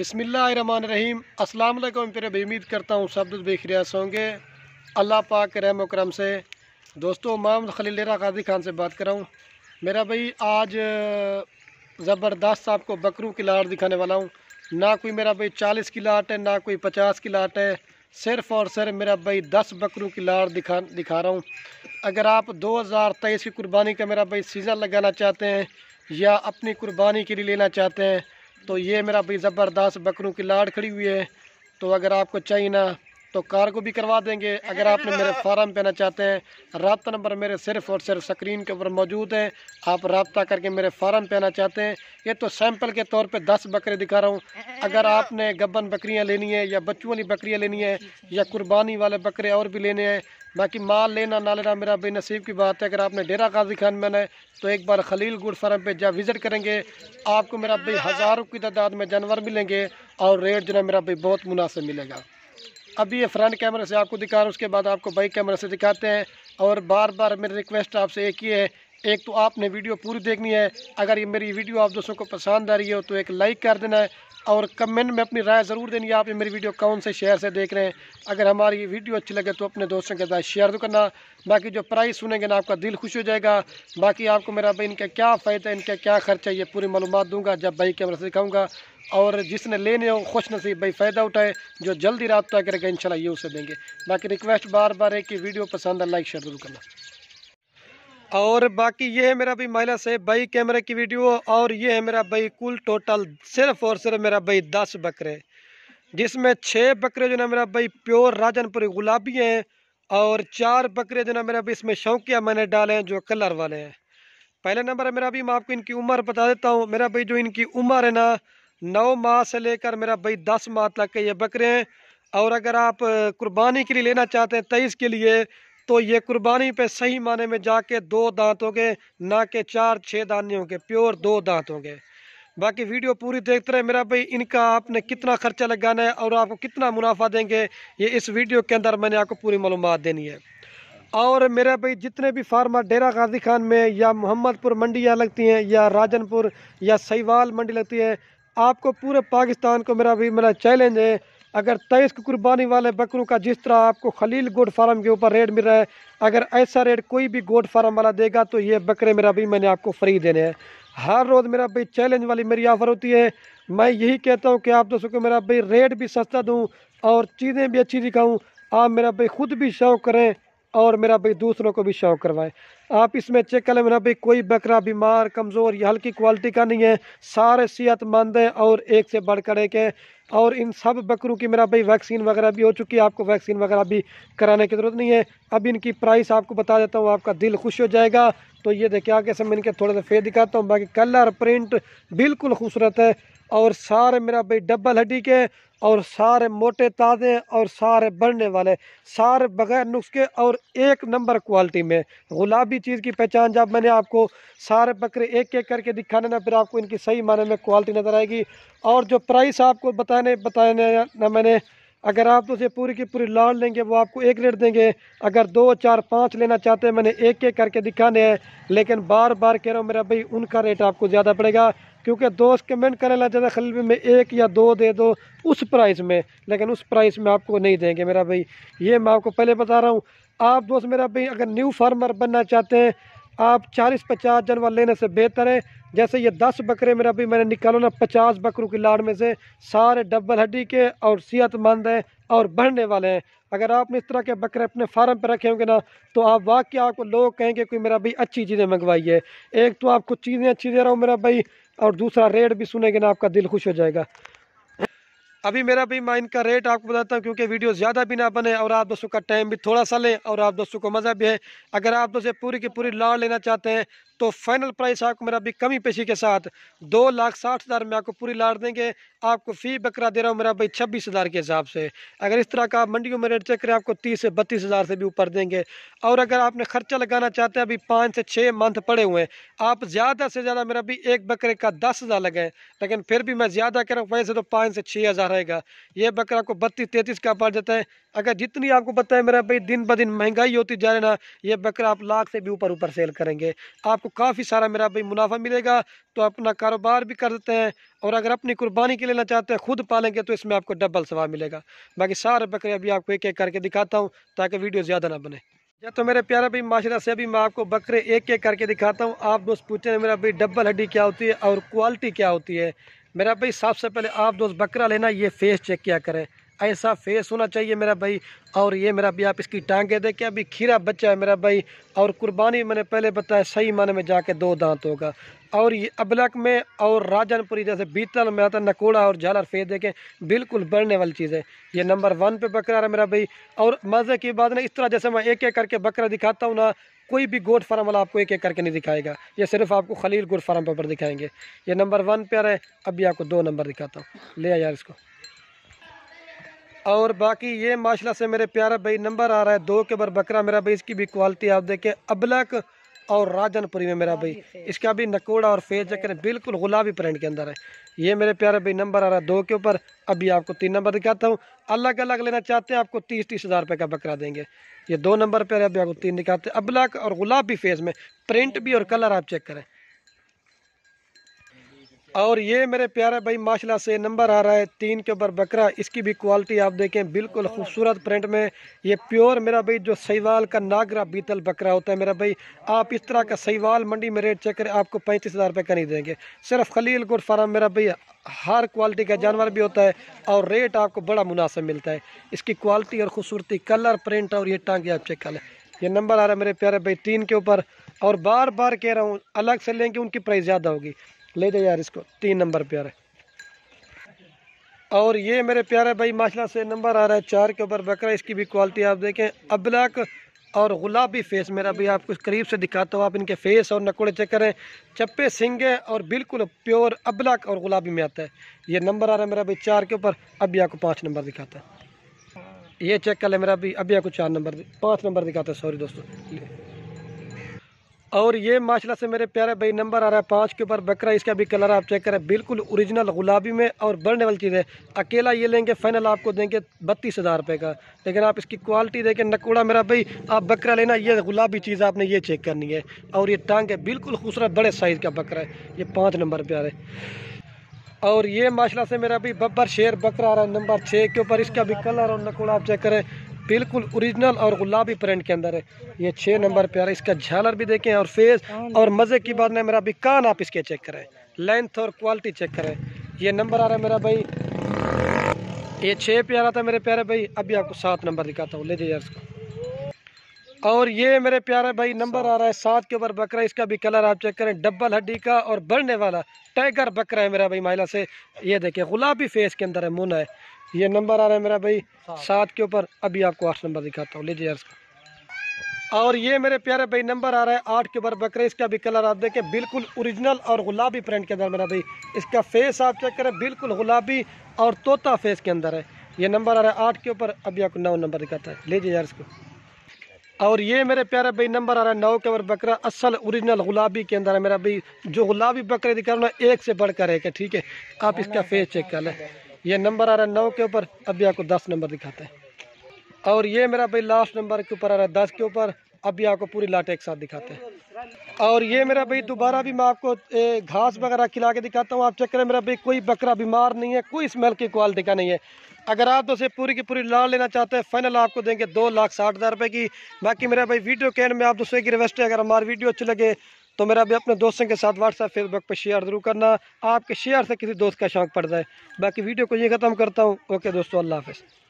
بسم اللہ الرحمن الرحیم السلام علیکم پھر بھائی امید کرتا ہوں سب بے بخریاض ہوں گے اللہ پاک رحم و کرم سے دوستو محمد خلیل لیرہ قاضی خان سے بات کر رہا ہوں میرا بھائی آج زبردست آپ کو بکروں کی لارٹ دکھانے والا ہوں نہ کوئی میرا بھائی چالیس کی لاٹ ہے نہ کوئی پچاس کی لاٹ ہے صرف اور صرف میرا بھائی دس بکروں کی لاٹ دکھا دکھا رہا ہوں اگر آپ دو ہزار تیئیس کی قربانی کا میرا بھائی سیزن لگانا چاہتے ہیں یا اپنی قربانی کے لیے لینا چاہتے ہیں تو یہ میرا زبردست بکروں کی لاڈ کھڑی ہوئی ہے تو اگر آپ کو چاہیے نا تو کار کو بھی کروا دیں گے اگر آپ نے میرے فارم پہ آنا چاہتے ہیں رابطہ نمبر میرے صرف اور صرف سکرین کے اوپر موجود ہیں آپ رابطہ کر کے میرے فارم پہ آنا چاہتے ہیں یہ تو سیمپل کے طور پہ دس بکرے دکھا رہا ہوں اگر آپ نے گبن بکریاں لینی ہیں یا بچوں والی بکریاں لینی ہیں یا قربانی والے بکرے اور بھی لینے ہیں باقی مال لینا نہ لینا میرا بے نصیب کی بات ہے اگر آپ نے ڈیرہ قاضی خان میں ہے تو ایک بار خلیل گوڑ فارم پہ جا وزٹ کریں گے آپ کو میرا بھائی ہزاروں کی تعداد میں جانور ملیں گے اور ریٹ جو ہے میرا بھائی بہت مناسب ملے گا ابھی یہ فرنٹ کیمرے سے آپ کو دکھا رہا ہے اس کے بعد آپ کو بائک کیمرے سے دکھاتے ہیں اور بار بار میری ریکویسٹ آپ سے ایک ہی ہے ایک تو آپ نے ویڈیو پوری دیکھنی ہے اگر یہ میری ویڈیو آپ دوستوں کو پسند آ رہی ہے تو ایک لائک کر دینا ہے اور کمنٹ میں اپنی رائے ضرور دینی ہے آپ یہ میری ویڈیو کون سے شیئر سے دیکھ رہے ہیں اگر ہماری ویڈیو اچھی لگے تو اپنے دوستوں کے ساتھ شیئر تو کرنا باقی جو پرائز سنیں گے نا آپ کا دل خوش ہو جائے گا باقی آپ کو میرا بھائی ان کا کیا فائدہ ہے ان کا کیا خرچہ ہے یہ پوری معلومات دوں گا جب بھائی کیمرہ سے دکھاؤں گا اور جس نے لینے ہو خوش نصیب بھائی فائدہ اٹھائے جو جلدی رابطہ کرے گا انشاءاللہ یہ اسے دیں گے باقی ریکویسٹ بار بار ہے کہ ویڈیو پسند ہے لائک شیئر ضرور کرنا اور باقی یہ ہے میرا بھی مائلہ سے بھائی کیمرے کی ویڈیو اور یہ ہے میرا بھائی کل ٹوٹل صرف اور صرف میرا بھائی دس بکرے جس میں چھ بکرے جو نا میرا بھائی پیور راجن پوری گلابی ہیں اور چار بکرے جو نا میرا بھائی اس میں شوقیہ میں نے ڈالے ہیں جو کلر والے ہیں پہلے نمبر میرا بھی میں آپ کو ان کی عمر بتا دیتا ہوں میرا بھائی جو ان کی عمر ہے نا نو ماہ سے لے کر میرا بھائی دس ماہ تک کے یہ بکرے ہیں اور اگر آپ قربانی کے لیے لینا چاہتے ہیں تیئیس کے لیے تو یہ قربانی پہ صحیح معنی میں جا کے دو دانت ہوں گے نہ کہ چار چھ دانے ہوں گے پیور دو دانت ہوں گے باقی ویڈیو پوری دیکھتے رہے میرا بھائی ان کا آپ نے کتنا خرچہ لگانا ہے اور آپ کو کتنا منافع دیں گے یہ اس ویڈیو کے اندر میں نے آپ کو پوری معلومات دینی ہے اور میرا بھائی جتنے بھی فارما ڈیرہ غازی خان میں یا محمد پور منڈیاں لگتی ہیں یا راجن پور یا سیوال منڈی لگتی ہے آپ کو پورے پاکستان کو میرا بھی میرا چیلنج ہے اگر کی قربانی والے بکروں کا جس طرح آپ کو خلیل گوڈ فارم کے اوپر ریٹ مل رہا ہے اگر ایسا ریٹ کوئی بھی گوڈ فارم والا دے گا تو یہ بکرے میرا بھی میں نے آپ کو فری دینے ہیں ہر روز میرا بھائی چیلنج والی میری آفر ہوتی ہے میں یہی کہتا ہوں کہ آپ دوستوں کو میرا بھائی ریٹ بھی سستا دوں اور چیزیں بھی اچھی دکھاؤں آپ میرا بھائی خود بھی شوق کریں اور میرا بھائی دوسروں کو بھی شوق کروائیں آپ اس میں چیک کر لیں میرا بھائی کوئی بکرا بیمار کمزور یا ہلکی کوالٹی کا نہیں ہے سارے صحت مند ہیں اور ایک سے بڑھ کر ایک ہے اور ان سب بکروں کی میرا بھائی ویکسین وغیرہ بھی ہو چکی ہے آپ کو ویکسین وغیرہ بھی کرانے کی ضرورت نہیں ہے اب ان کی پرائس آپ کو بتا دیتا ہوں آپ کا دل خوش ہو جائے گا تو یہ دیکھیں آگے سے میں ان کے تھوڑے سے فیس دکھاتا ہوں باقی کلر پرنٹ بالکل خوبصورت ہے اور سارے میرا بھائی ڈبل ہڈی کے اور سارے موٹے تازے اور سارے بڑھنے والے سارے بغیر نسخے اور ایک نمبر کوالٹی میں گلابی چیز کی پہچان جب میں نے آپ کو سارے بکرے ایک ایک کر کے دکھانے نہ پھر آپ کو ان کی صحیح معنی میں کوالٹی نظر آئے گی اور جو پرائس آپ کو بتانے بتانے نہ میں نے اگر آپ تو اسے پوری کی پوری لاڑ لیں گے وہ آپ کو ایک ریٹ دیں گے اگر دو چار پانچ لینا چاہتے ہیں میں نے ایک ایک کر کے دکھانے ہیں لیکن بار بار کہہ رہا ہوں میرا بھائی ان کا ریٹ آپ کو زیادہ پڑے گا کیونکہ دوست کمنٹ کرنے لگا جائے خلیفی میں ایک یا دو دے دو اس پرائز میں لیکن اس پرائز میں آپ کو نہیں دیں گے میرا بھائی یہ میں آپ کو پہلے بتا رہا ہوں آپ دوست میرا بھائی اگر نیو فارمر بننا چاہتے ہیں آپ چالیس پچاس جنور لینے سے بہتر ہیں جیسے یہ دس بکرے میرا بھی میں نے نکالو نا پچاس بکروں کی لاڑ میں سے سارے ڈبل ہڈی کے اور صحت مند ہیں اور بڑھنے والے ہیں اگر آپ نے اس طرح کے بکرے اپنے فارم پہ رکھے ہوں گے نا تو آپ واقعی آپ کو لوگ کہیں گے کوئی میرا بھائی اچھی چیزیں منگوائی ہے ایک تو آپ کو چیزیں اچھی دے رہا ہوں میرا بھائی اور دوسرا ریٹ بھی سنے گے نا آپ کا دل خوش ہو جائے گا ابھی میرا بھی میں ان کا ریٹ آپ کو بتاتا ہوں کیونکہ ویڈیو زیادہ بھی نہ بنے اور آپ دوستوں کا ٹائم بھی تھوڑا سا لیں اور آپ دوستوں کو مزہ بھی ہے اگر آپ دوست پوری کی پوری لاڑ لینا چاہتے ہیں تو فائنل پرائس آپ کو میرا بھی کمی پیشی کے ساتھ دو لاکھ ساٹھ ہزار میں آپ کو پوری لاٹ دیں گے آپ کو فی بکرا دے رہا ہوں میرا بھائی چھبیس ہزار کے حساب سے اگر اس طرح کا آپ منڈیوں میں ریٹ چیک کریں آپ کو تیس سے بتیس ہزار سے بھی اوپر دیں گے اور اگر آپ نے خرچہ لگانا چاہتے ہیں ابھی پانچ سے چھ منتھ پڑے ہوئے ہیں آپ زیادہ سے زیادہ میرا بھی ایک بکرے کا دس ہزار لگیں لیکن پھر بھی میں زیادہ کہہ رہا ہوں ویسے تو پانچ سے چھ ہزار رہے گا یہ بکرا کو بتیس تینتیس کا پڑ جاتا ہے اگر جتنی آپ کو بتائیں میرا بھائی دن بہ دن مہنگائی ہوتی جا رہے نا یہ بکرا آپ لاکھ سے بھی اوپر اوپر سیل کریں گے آپ کو کافی سارا میرا بھائی منافع ملے گا تو اپنا کاروبار بھی کر دیتے ہیں اور اگر اپنی قربانی کے لینا چاہتے ہیں خود پالیں گے تو اس میں آپ کو ڈبل سوا ملے گا باقی سارے بکرے ابھی آپ کو ایک ایک کر کے دکھاتا ہوں تاکہ ویڈیو زیادہ نہ بنے یا تو میرے پیارا بھائی معاشرہ سے ابھی میں آپ کو بکرے ایک ایک کر کے دکھاتا ہوں آپ دوست پوچھیں میرا بھائی ڈبل ہڈی کیا ہوتی ہے اور کوالٹی کیا ہوتی ہے میرا بھائی سب سے پہلے آپ دوست بکرا لینا یہ فیس چیک کیا کریں ایسا فیس ہونا چاہیے میرا بھائی اور یہ میرا بھائی آپ اس کی ٹانگیں دیکھیں ابھی کھیرا بچہ ہے میرا بھائی اور قربانی میں نے پہلے بتایا صحیح معنی میں جا کے دو دانت ہوگا اور یہ ابلک میں اور راجن پوری جیسے بیتل میں آتا ہے نکوڑا اور جالر فیس دیکھیں بالکل بڑھنے والی چیز ہے یہ نمبر ون پہ بکرا رہا ہے میرا بھائی اور مزے کی بات نہیں اس طرح جیسے میں ایک ایک کر کے بکرا دکھاتا ہوں نا کوئی بھی گوٹ فارم والا آپ کو ایک ایک کر کے نہیں دکھائے گا یہ صرف آپ کو خلیل گوٹ فارم پر دکھائیں گے یہ نمبر ون پہ رہے ابھی آپ کو دو نمبر دکھاتا ہوں آ یار اس کو اور باقی یہ ماشاءاللہ سے میرے پیارا بھائی نمبر آ رہا ہے دو کے بر بکرا میرا بھائی اس کی بھی کوالٹی آپ دیکھیں ابلک اور راجن پوری میں میرا بھائی جی، اس کا بھی نکوڑا اور فیز جکر بالکل گلابی پرنٹ کے اندر ہے یہ میرے پیارے بھائی نمبر آ رہا ہے دو کے اوپر ابھی آپ کو تین نمبر دکھاتا ہوں الگ الگ لینا چاہتے ہیں آپ کو تیس تیس ہزار روپے کا بکرا دیں گے یہ دو نمبر پہ ابھی آپ کو تین دکھاتے ہیں ابلک اور گلابی فیز میں پرنٹ بھی اور کلر آپ چیک کریں اور یہ میرے پیارے بھائی ماشاءاللہ سے نمبر آ رہا ہے تین کے اوپر بکرا اس کی بھی کوالٹی آپ دیکھیں بالکل خوبصورت پرنٹ میں یہ پیور میرا بھائی جو سیوال کا ناگرا بیتل بکرا ہوتا ہے میرا بھائی آپ اس طرح کا سیوال منڈی میں ریٹ چیک کریں آپ کو پینتیس ہزار روپے نہیں دیں گے صرف خلیل گڑ فارم میرا بھائی ہر کوالٹی کا جانور بھی ہوتا ہے اور ریٹ آپ کو بڑا مناسب ملتا ہے اس کی کوالٹی اور خوبصورتی کلر پرنٹ اور یہ ٹانگے آپ چیک کر لیں یہ نمبر آ رہا ہے میرے پیارے بھائی تین کے اوپر اور بار بار کہہ رہا ہوں الگ سے لیں گے ان کی پرائز زیادہ ہوگی لے دے یار اس کو تین نمبر پیارے اور یہ میرے پیارے بھائی ماشاء سے نمبر آ رہا ہے چار کے اوپر بکرا اس کی بھی کوالٹی آپ دیکھیں ابلاک اور گلابی فیس میرا بھی آپ کو قریب سے دکھاتا ہوں آپ ان کے فیس اور نکوڑے چیک کریں چپے سنگے اور بالکل پیور ابلاک اور گلابی میں آتا ہے یہ نمبر آ رہا ہے میرا بھائی چار کے اوپر ابھی آپ کو پانچ نمبر دکھاتا ہے یہ چیک کر لے میرا بھی ابھی آپ کو چار نمبر پانچ نمبر دکھاتا ہے سوری دوستوں اور یہ ماشاءاللہ سے میرے پیارے بھائی نمبر آ رہا ہے پانچ کے اوپر بکرا اس کا بھی کلر آپ چیک کریں بالکل اوریجنل گلابی میں اور بڑھنے والی چیز ہے اکیلا یہ لیں گے فائنل آپ کو دیں گے بتیس ہزار روپے کا لیکن آپ اس کی کوالٹی دیکھیں نکوڑا میرا بھائی آپ بکرا لینا یہ گلابی چیز آپ نے یہ چیک کرنی ہے اور یہ ٹانگ ہے بالکل خوبصورت بڑے سائز کا بکرا ہے یہ پانچ نمبر پیارے اور یہ ماشاءاللہ سے میرا بھی ببر شیر بکرا آ رہا ہے نمبر چھ کے اوپر اس کا بھی کلر اور نکوڑا آپ چیک کریں بالکل اوریجنل اور گلابی پرنٹ کے اندر ہے یہ چھ نمبر پیارا ہے اس کا جھالر بھی دیکھیں اور فیس اور مزے کی بات نہیں میرا بھی کان آپ اس کے چیک کریں لینتھ اور کوالٹی چیک کریں یہ نمبر آ رہا ہے میرا بھائی یہ چھ پیارا آتا ہے میرے پیارے بھائی ابھی آپ کو سات نمبر دکھاتا ہوں لے جائیے اس کو اور یہ میرے پیارے بھائی نمبر آ رہا ہے سات کے اوپر بکرا اس کا بھی کلر آپ چیک کریں ڈبل ہڈی کا اور بڑھنے والا ٹائگر بکرا ہے میرا سے یہ دیکھیں گلابی فیس کے اندر ہے ہے یہ نمبر آ رہا ہے میرا بھائی سات کے اوپر ابھی آپ کو آٹھ نمبر دکھاتا ہوں لیجیے اور یہ میرے پیارے بھائی نمبر آ رہا ہے آٹھ کے اوپر بکرا اس کا بھی کلر آپ دیکھیں بالکل اوریجنل اور گلابی پرنٹ کے اندر میرا بھائی اس کا فیس آپ چیک کریں بالکل گلابی اور طوطا فیس کے اندر ہے یہ نمبر آ رہا ہے آٹھ کے اوپر ابھی آپ کو نو نمبر دکھاتا ہے لیجیے یار اس کو اور یہ میرے پیارے بھائی نمبر آ رہا ہے نو کے بکرا اصل اوریجنل گلابی کے اندر ہے میرا بھائی جو گلابی بکرے دکھا رہا ہے ایک سے بڑھ کر ایک ٹھیک ہے آپ اس کا فیس چیک کر لیں یہ نمبر آ رہا ہے نو کے اوپر ابھی آپ کو دس نمبر دکھاتے ہیں اور یہ میرا بھائی لاسٹ نمبر کے اوپر آ رہا ہے دس کے اوپر ابھی آپ کو پوری لاٹے ایک ساتھ دکھاتے ہیں اور یہ میرا بھائی دوبارہ بھی میں آپ کو گھاس وغیرہ کھلا کے دکھاتا ہوں آپ چکر میرا بھائی کوئی بکرا بیمار نہیں ہے کوئی اسمیل کی کوالٹی کا نہیں ہے اگر آپ دوسرے پوری کی پوری لا لینا چاہتے ہیں فائنل آپ کو دیں گے دو لاکھ ساٹھ ہزار روپے کی باقی میرا بھائی ویڈیو اینڈ میں آپ دوسرے کی ریویسٹ ہے اگر ہماری ویڈیو اچھی لگے تو میرا بھی اپنے دوستوں کے ساتھ واٹس ایپ فیس بک پہ شیئر ضرور کرنا آپ کے شیئر سے کسی دوست کا شوق پڑ جائے باقی ویڈیو کو یہ ختم کرتا ہوں اوکے دوستوں اللہ حافظ